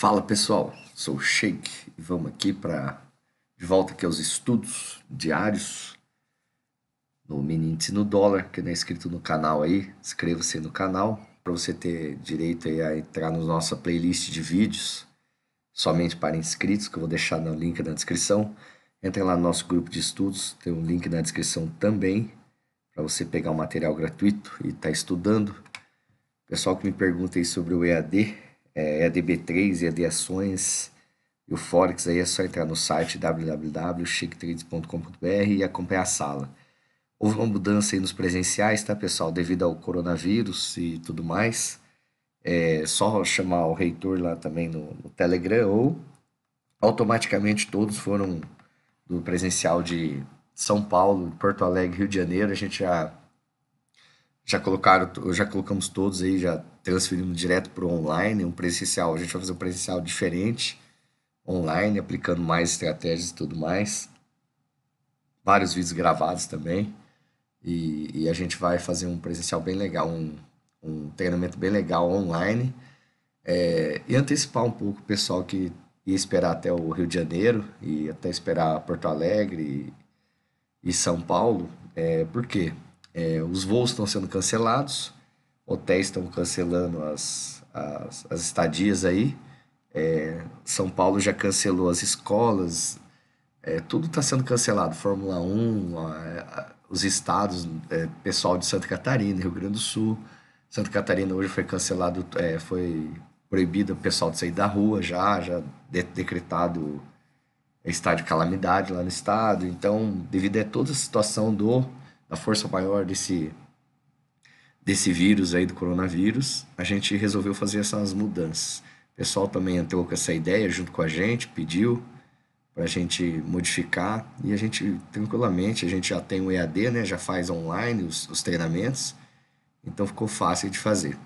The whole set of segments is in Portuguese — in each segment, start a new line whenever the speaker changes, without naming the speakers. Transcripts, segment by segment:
Fala pessoal, sou o Sheik e vamos aqui para de volta aqui aos estudos diários no mini índice no dólar, que não é inscrito no canal aí, inscreva-se no canal para você ter direito a entrar na nossa playlist de vídeos somente para inscritos, que eu vou deixar no link na descrição. Entre lá no nosso grupo de estudos, tem um link na descrição também para você pegar o um material gratuito e estar tá estudando. Pessoal que me pergunta aí sobre o EAD, é, EADB3, é EAD é Ações e o Forex aí é só entrar no site www.shaketrades.com.br e acompanhar a sala. Houve uma mudança aí nos presenciais, tá, pessoal? Devido ao coronavírus e tudo mais. É só chamar o reitor lá também no, no Telegram ou automaticamente todos foram do presencial de São Paulo, Porto Alegre, Rio de Janeiro. A gente já já colocaram, já colocamos todos aí, já transferindo direto para o online, um presencial. A gente vai fazer um presencial diferente, online, aplicando mais estratégias e tudo mais. Vários vídeos gravados também. E, e a gente vai fazer um presencial bem legal, um, um treinamento bem legal online. É, e antecipar um pouco o pessoal que ia esperar até o Rio de Janeiro e até esperar Porto Alegre e, e São Paulo. É, por quê? É, os voos estão sendo cancelados hotéis estão cancelando as, as, as, estadias aí. É, São Paulo já cancelou as escolas. É, tudo está sendo cancelado. Fórmula 1, a, a, os estados, é, pessoal de Santa Catarina, Rio Grande do Sul. Santa Catarina hoje foi cancelado, é, foi proibido o pessoal de sair da rua já, já de, decretado estádio de calamidade lá no estado. Então, devido a toda a situação do da força maior desse desse vírus aí do coronavírus, a gente resolveu fazer essas mudanças. O pessoal também entrou com essa ideia junto com a gente, pediu para a gente modificar e a gente tranquilamente, a gente já tem o EAD, né, já faz online os, os treinamentos, então ficou fácil de fazer.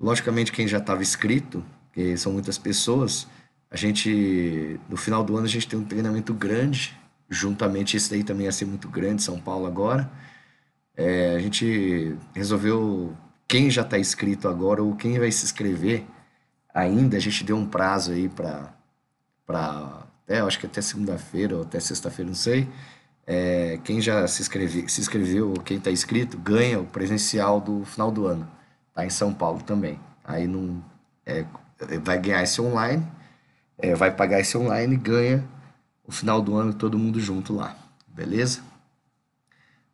Logicamente quem já estava inscrito, que são muitas pessoas, a gente no final do ano a gente tem um treinamento grande, juntamente esse daí também ia ser muito grande, São Paulo agora. É, a gente resolveu quem já está inscrito agora ou quem vai se inscrever ainda, a gente deu um prazo aí para. Pra, até, acho que até segunda-feira ou até sexta-feira, não sei. É, quem já se, inscreve, se inscreveu, quem está inscrito, ganha o presencial do final do ano. Tá em São Paulo também. Aí não é, vai ganhar esse online, é, vai pagar esse online e ganha o final do ano todo mundo junto lá. Beleza?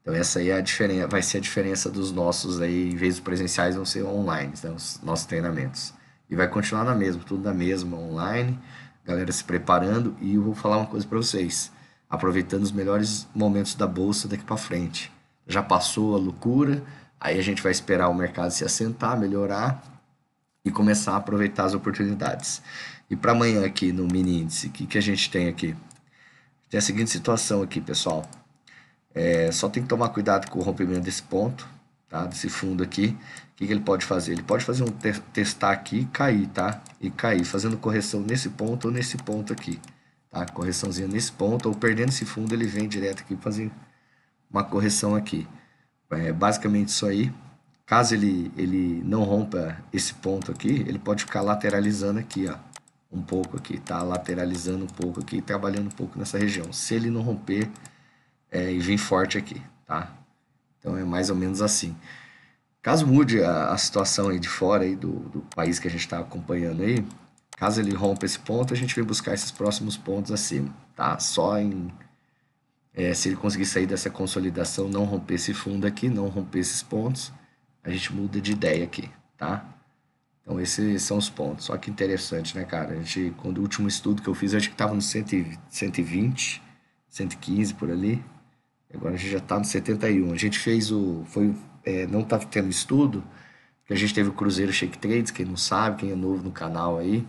Então essa aí é a diferença, vai ser a diferença dos nossos aí, em vez dos presenciais vão ser online, né, os nossos treinamentos. E vai continuar na mesma, tudo na mesma, online, galera se preparando e eu vou falar uma coisa para vocês, aproveitando os melhores momentos da bolsa daqui para frente. Já passou a loucura, aí a gente vai esperar o mercado se assentar, melhorar e começar a aproveitar as oportunidades. E para amanhã aqui no mini índice, o que, que a gente tem aqui? Tem a seguinte situação aqui, pessoal. É, só tem que tomar cuidado com o rompimento desse ponto, tá? Desse fundo aqui. O que, que ele pode fazer? Ele pode fazer um te testar aqui e cair, tá? E cair, fazendo correção nesse ponto ou nesse ponto aqui. Tá? Correçãozinha nesse ponto, ou perdendo esse fundo, ele vem direto aqui fazendo uma correção aqui. É basicamente isso aí. Caso ele, ele não rompa esse ponto aqui, ele pode ficar lateralizando aqui, ó. Um pouco aqui, tá? Lateralizando um pouco aqui, trabalhando um pouco nessa região. Se ele não romper é, e vem forte aqui, tá? Então é mais ou menos assim. Caso mude a, a situação aí de fora aí do, do país que a gente está acompanhando aí, caso ele rompa esse ponto, a gente vem buscar esses próximos pontos acima, tá? Só em é, se ele conseguir sair dessa consolidação, não romper esse fundo aqui, não romper esses pontos, a gente muda de ideia aqui, tá? Então esses são os pontos. Só que interessante, né, cara? A gente, quando o último estudo que eu fiz, acho que estava no 120, 115 por ali. Agora a gente já está no 71. A gente fez o. Foi, é, não está tendo estudo, porque a gente teve o Cruzeiro Shake Trades, quem não sabe, quem é novo no canal aí.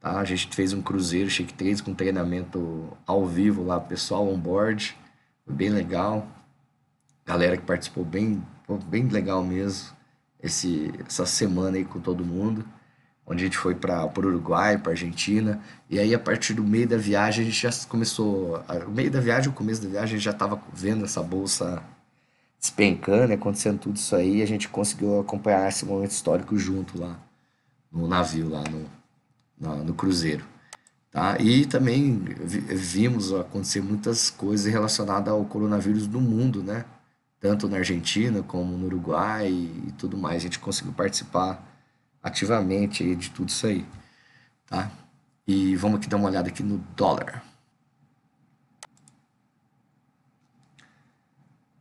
Tá? A gente fez um Cruzeiro Shake Trades com treinamento ao vivo lá, pessoal on-board. Foi bem legal. Galera que participou, bem, bem legal mesmo. Esse, essa semana aí com todo mundo onde a gente foi para o Uruguai, para Argentina, e aí a partir do meio da viagem a gente já começou, o meio da viagem, o começo da viagem a gente já estava vendo essa bolsa despencando, né, acontecendo tudo isso aí, e a gente conseguiu acompanhar esse momento histórico junto lá no navio, lá no, no, no cruzeiro. Tá? E também vimos acontecer muitas coisas relacionadas ao coronavírus no mundo, né? Tanto na Argentina como no Uruguai e tudo mais. A gente conseguiu participar ativamente aí de tudo isso aí, tá? E vamos aqui dar uma olhada aqui no dólar.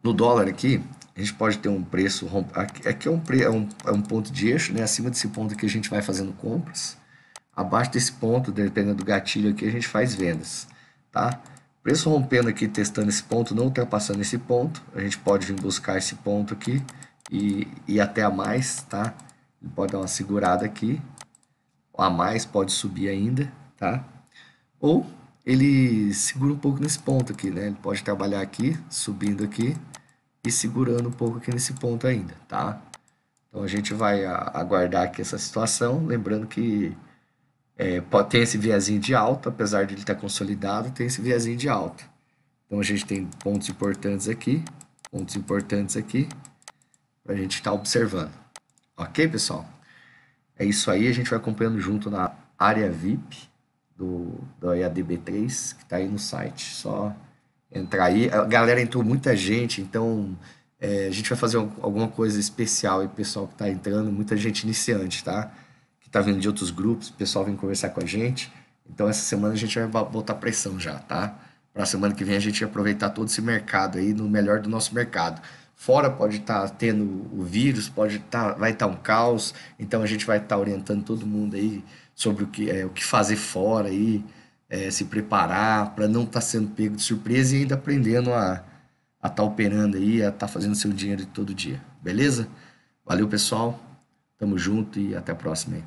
No dólar aqui, a gente pode ter um preço, aqui é um, é um, é um ponto de eixo, né? acima desse ponto que a gente vai fazendo compras, abaixo desse ponto, dependendo do gatilho aqui, a gente faz vendas, tá? Preço rompendo aqui, testando esse ponto, não ultrapassando esse ponto, a gente pode vir buscar esse ponto aqui e ir até a mais, tá? Ele pode dar uma segurada aqui. a mais pode subir ainda, tá? Ou ele segura um pouco nesse ponto aqui, né? Ele pode trabalhar aqui, subindo aqui e segurando um pouco aqui nesse ponto ainda, tá? Então a gente vai aguardar aqui essa situação, lembrando que é, pode, tem esse viazinho de alta, apesar de ele estar tá consolidado, tem esse viazinho de alta. Então a gente tem pontos importantes aqui, pontos importantes aqui, para a gente estar tá observando. Ok, pessoal? É isso aí, a gente vai acompanhando junto na área VIP do, do EADB3, que está aí no site. Só entrar aí. A galera entrou muita gente, então é, a gente vai fazer alguma coisa especial aí, pessoal que está entrando, muita gente iniciante, tá? Que está vindo de outros grupos, o pessoal vem conversar com a gente. Então essa semana a gente vai botar pressão já, tá? Para a semana que vem a gente aproveitar todo esse mercado aí no melhor do nosso mercado fora pode estar tá tendo o vírus, pode estar, tá, vai estar tá um caos, então a gente vai estar tá orientando todo mundo aí sobre o que, é, o que fazer fora aí, é, se preparar para não estar tá sendo pego de surpresa e ainda aprendendo a estar tá operando aí, a estar fazendo seu dinheiro todo dia, beleza? Valeu, pessoal. Tamo junto e até a próxima aí.